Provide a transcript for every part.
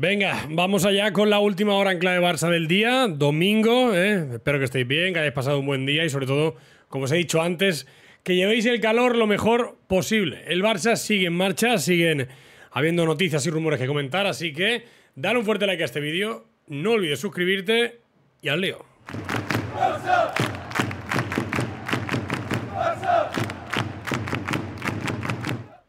Venga, vamos allá con la última hora en clave Barça del día, domingo. ¿eh? Espero que estéis bien, que hayáis pasado un buen día y sobre todo, como os he dicho antes, que llevéis el calor lo mejor posible. El Barça sigue en marcha, siguen habiendo noticias y rumores que comentar, así que dale un fuerte like a este vídeo, no olvides suscribirte y al Leo.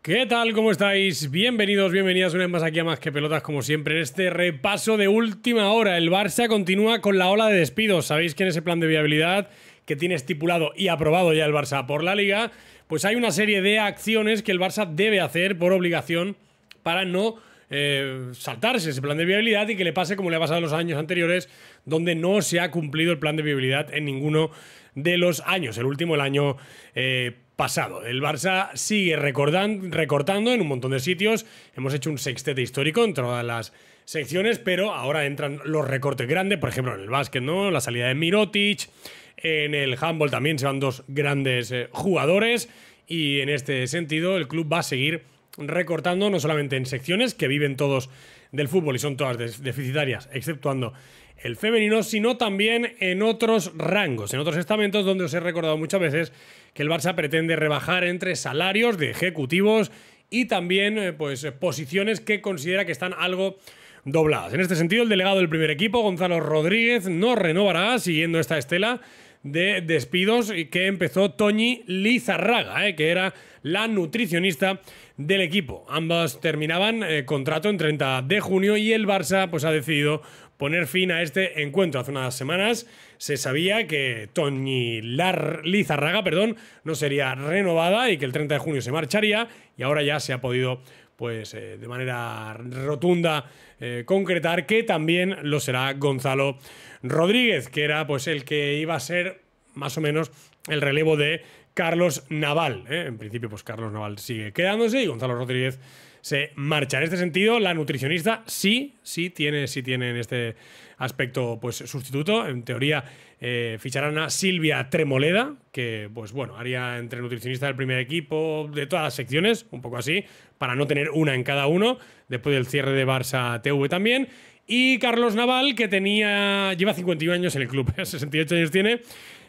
¿Qué tal? ¿Cómo estáis? Bienvenidos, bienvenidas una vez más aquí a Más que Pelotas, como siempre, en este repaso de última hora. El Barça continúa con la ola de despidos. Sabéis que en ese plan de viabilidad que tiene estipulado y aprobado ya el Barça por la liga, pues hay una serie de acciones que el Barça debe hacer por obligación para no eh, saltarse ese plan de viabilidad y que le pase como le ha pasado en los años anteriores, donde no se ha cumplido el plan de viabilidad en ninguno de los años. El último, el año eh, pasado. El Barça sigue recortando en un montón de sitios. Hemos hecho un sextete histórico en todas las secciones, pero ahora entran los recortes grandes, por ejemplo, en el básquet, ¿no? La salida de Mirotic, en el handball también se van dos grandes eh, jugadores y en este sentido el club va a seguir recortando no solamente en secciones que viven todos del fútbol y son todas deficitarias, exceptuando el femenino, sino también en otros rangos, en otros estamentos donde os he recordado muchas veces que el Barça pretende rebajar entre salarios de ejecutivos y también eh, pues, posiciones que considera que están algo dobladas. En este sentido, el delegado del primer equipo, Gonzalo Rodríguez, no renovará siguiendo esta estela de despidos que empezó Toñi Lizarraga, eh, que era la nutricionista del equipo. Ambas terminaban eh, contrato en 30 de junio y el Barça pues, ha decidido poner fin a este encuentro. Hace unas semanas se sabía que Toñi Lizarraga perdón, no sería renovada y que el 30 de junio se marcharía y ahora ya se ha podido pues eh, de manera rotunda eh, concretar que también lo será Gonzalo Rodríguez, que era pues el que iba a ser más o menos el relevo de Carlos Naval. ¿eh? En principio, pues Carlos Naval sigue quedándose y Gonzalo Rodríguez se marcha. En este sentido, la nutricionista sí, sí tiene, sí tiene en este aspecto pues, sustituto. En teoría, eh, fichará ficharán a Silvia Tremoleda, que pues bueno, haría entre nutricionista del primer equipo, de todas las secciones, un poco así, para no tener una en cada uno, después del cierre de Barça TV también. Y Carlos Naval, que tenía. lleva 51 años en el club, 68 años tiene.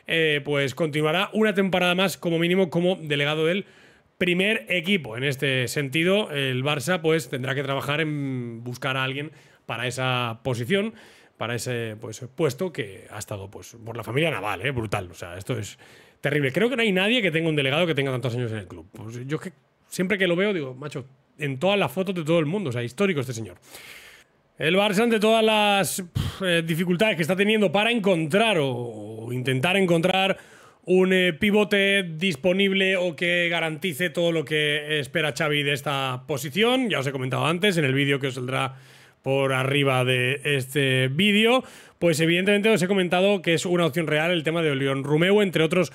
Eh, pues continuará una temporada más como mínimo como delegado del primer equipo. En este sentido, el Barça pues, tendrá que trabajar en buscar a alguien para esa posición, para ese pues, puesto que ha estado pues, por la familia Naval, ¿eh? brutal. O sea, esto es terrible. Creo que no hay nadie que tenga un delegado que tenga tantos años en el club. Pues, yo que siempre que lo veo digo, macho, en todas las fotos de todo el mundo, o sea, histórico este señor. El Barça, ante todas las eh, dificultades que está teniendo para encontrar o intentar encontrar un eh, pivote disponible o que garantice todo lo que espera Xavi de esta posición. Ya os he comentado antes en el vídeo que os saldrá por arriba de este vídeo. Pues evidentemente os he comentado que es una opción real el tema de León Rumeu, entre otros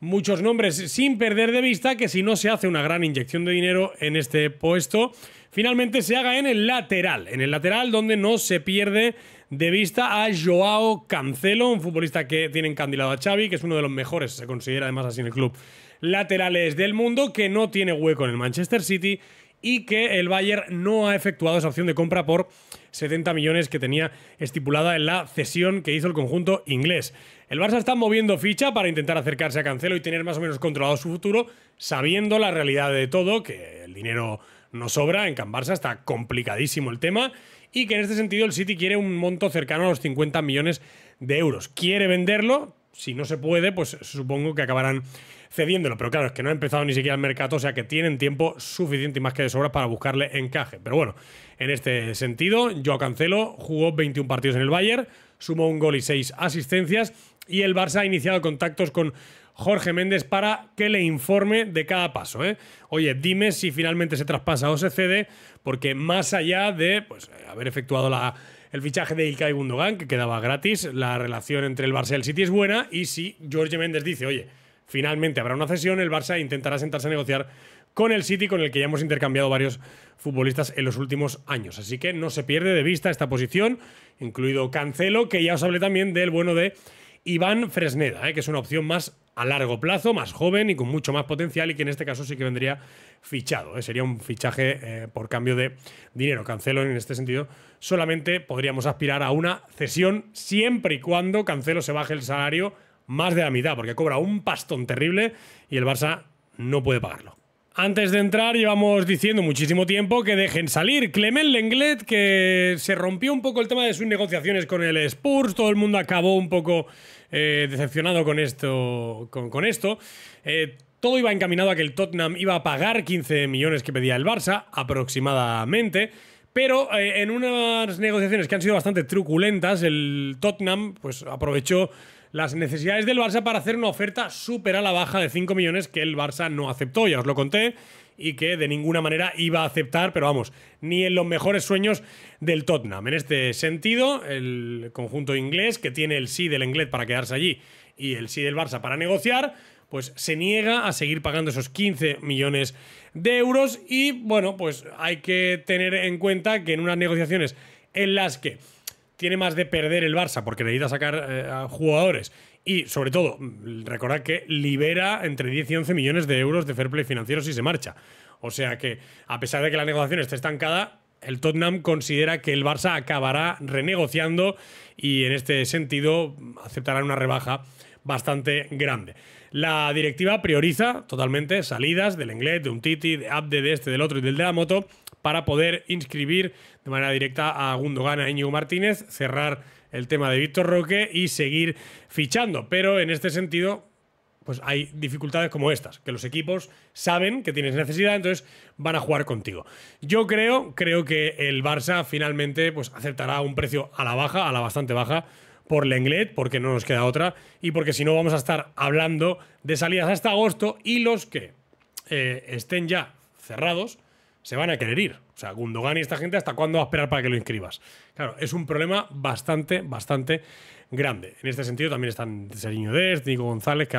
muchos nombres, sin perder de vista que si no se hace una gran inyección de dinero en este puesto, finalmente se haga en el lateral, en el lateral donde no se pierde de vista a Joao Cancelo, un futbolista que tiene encandilado a Xavi, que es uno de los mejores, se considera además así en el club, laterales del mundo, que no tiene hueco en el Manchester City y que el Bayern no ha efectuado esa opción de compra por 70 millones que tenía estipulada en la cesión que hizo el conjunto inglés. El Barça está moviendo ficha para intentar acercarse a Cancelo y tener más o menos controlado su futuro, sabiendo la realidad de todo, que el dinero no sobra. En Can Barça está complicadísimo el tema y que en este sentido el City quiere un monto cercano a los 50 millones de euros. Quiere venderlo, si no se puede, pues supongo que acabarán cediéndolo. Pero claro, es que no ha empezado ni siquiera el mercado, o sea que tienen tiempo suficiente y más que de sobra para buscarle encaje. Pero bueno, en este sentido, yo Cancelo jugó 21 partidos en el Bayern, sumó un gol y 6 asistencias y el Barça ha iniciado contactos con Jorge Méndez para que le informe de cada paso. ¿eh? Oye, dime si finalmente se traspasa o se cede, porque más allá de pues, haber efectuado la, el fichaje de Ilkay Gundogan, que quedaba gratis, la relación entre el Barça y el City es buena, y si Jorge Méndez dice, oye, finalmente habrá una cesión, el Barça intentará sentarse a negociar con el City, con el que ya hemos intercambiado varios futbolistas en los últimos años. Así que no se pierde de vista esta posición, incluido Cancelo, que ya os hablé también del bueno de Iván Fresneda, ¿eh? que es una opción más a largo plazo, más joven y con mucho más potencial y que en este caso sí que vendría fichado. ¿eh? Sería un fichaje eh, por cambio de dinero. Cancelo en este sentido solamente podríamos aspirar a una cesión siempre y cuando Cancelo se baje el salario más de la mitad porque cobra un pastón terrible y el Barça no puede pagarlo. Antes de entrar llevamos diciendo muchísimo tiempo que dejen salir Clement Lenglet, que se rompió un poco el tema de sus negociaciones con el Spurs, todo el mundo acabó un poco eh, decepcionado con esto. Con, esto. Eh, todo iba encaminado a que el Tottenham iba a pagar 15 millones que pedía el Barça, aproximadamente. Pero eh, en unas negociaciones que han sido bastante truculentas, el Tottenham pues, aprovechó las necesidades del Barça para hacer una oferta súper a la baja de 5 millones que el Barça no aceptó, ya os lo conté, y que de ninguna manera iba a aceptar, pero vamos, ni en los mejores sueños del Tottenham. En este sentido, el conjunto inglés, que tiene el sí del inglés para quedarse allí y el sí del Barça para negociar, pues se niega a seguir pagando esos 15 millones de euros y bueno, pues hay que tener en cuenta que en unas negociaciones en las que tiene más de perder el Barça porque necesita sacar a eh, a jugadores y, sobre todo, recordad que libera entre 10 y 11 millones de euros de fair play financiero si se marcha. O sea que, a pesar de que la negociación esté estancada, el Tottenham considera que el Barça acabará renegociando y, en este sentido, aceptará una rebaja bastante grande. La directiva prioriza totalmente salidas del inglés de un Titi, de Abde, de este, del otro y del de la moto para poder inscribir de manera directa a Gundogan, a Íñigo Martínez, cerrar el tema de Víctor Roque y seguir fichando. Pero en este sentido, pues hay dificultades como estas, que los equipos saben que tienes necesidad, entonces van a jugar contigo. Yo creo, creo que el Barça finalmente pues, aceptará un precio a la baja, a la bastante baja, por Lenglet, porque no nos queda otra, y porque si no vamos a estar hablando de salidas hasta agosto y los que eh, estén ya cerrados, se van a querer ir. O sea, Gundogan y esta gente, ¿hasta cuándo va a esperar para que lo inscribas? Claro, es un problema bastante, bastante grande. En este sentido también están Seriño Dest, Nico González, que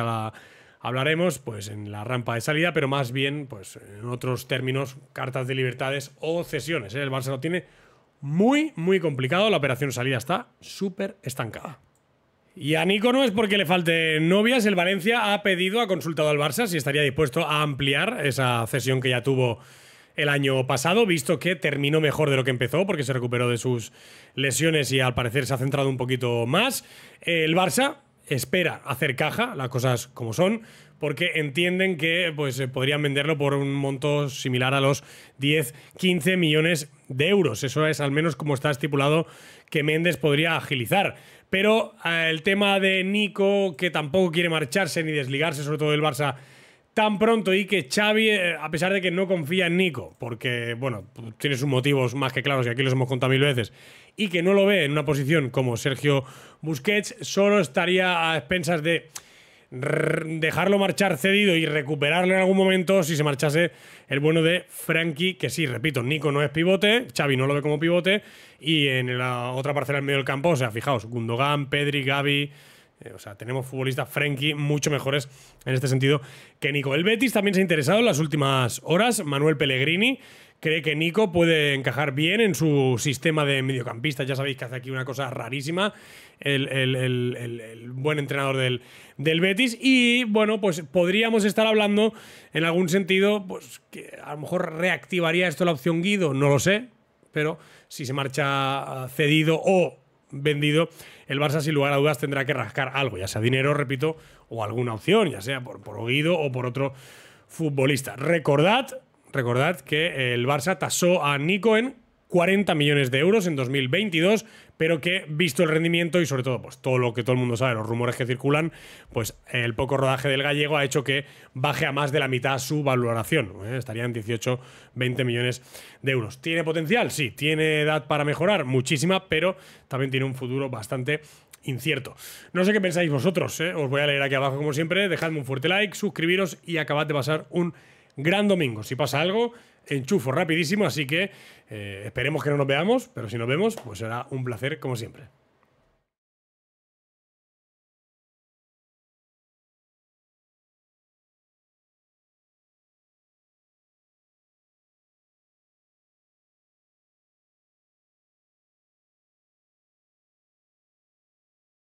hablaremos pues, en la rampa de salida, pero más bien pues, en otros términos, cartas de libertades o cesiones. ¿eh? El Barça lo tiene muy, muy complicado. La operación salida está súper estancada. Y a Nico no es porque le falte novias. El Valencia ha pedido, ha consultado al Barça si estaría dispuesto a ampliar esa cesión que ya tuvo el año pasado, visto que terminó mejor de lo que empezó, porque se recuperó de sus lesiones y al parecer se ha centrado un poquito más. Eh, el Barça espera hacer caja, las cosas como son, porque entienden que pues, eh, podrían venderlo por un monto similar a los 10-15 millones de euros. Eso es al menos como está estipulado que Méndez podría agilizar. Pero eh, el tema de Nico, que tampoco quiere marcharse ni desligarse, sobre todo del Barça, tan pronto y que Xavi, eh, a pesar de que no confía en Nico, porque, bueno, tiene sus motivos más que claros, y aquí los hemos contado mil veces, y que no lo ve en una posición como Sergio Busquets, solo estaría a expensas de dejarlo marchar cedido y recuperarlo en algún momento si se marchase el bueno de Frankie, que sí, repito, Nico no es pivote, Xavi no lo ve como pivote, y en la otra parcela del medio del campo, o sea, fijaos, Gundogan, Pedri, Gaby, o sea, tenemos futbolistas Frenkie mucho mejores en este sentido que Nico. El Betis también se ha interesado en las últimas horas. Manuel Pellegrini cree que Nico puede encajar bien en su sistema de mediocampista. Ya sabéis que hace aquí una cosa rarísima el, buen entrenador del, del, Betis. Y bueno, pues podríamos estar hablando en algún sentido, pues que a lo mejor reactivaría esto la opción Guido, no lo sé, pero si se marcha ah, cedido o vendido, el Barça sin lugar a dudas tendrá que rascar algo, ya sea dinero, repito, o alguna opción, ya sea por, por o por otro futbolista. Recordad, recordad que el Barça tasó a Nico en 40 millones de euros en 2022, pero que visto el rendimiento y sobre todo pues todo lo que todo el mundo sabe, los rumores que circulan, pues el poco rodaje del gallego ha hecho que baje a más de la mitad su valoración, Estarían 18, 20 millones de euros. ¿Tiene potencial? Sí, tiene edad para mejorar, muchísima, pero también tiene un futuro bastante incierto. No sé qué pensáis vosotros, ¿eh? os voy a leer aquí abajo como siempre, dejadme un fuerte like, suscribiros y acabad de pasar un gran domingo. Si pasa algo, enchufo rapidísimo, así que eh, esperemos que no nos veamos, pero si nos vemos, pues será un placer como siempre.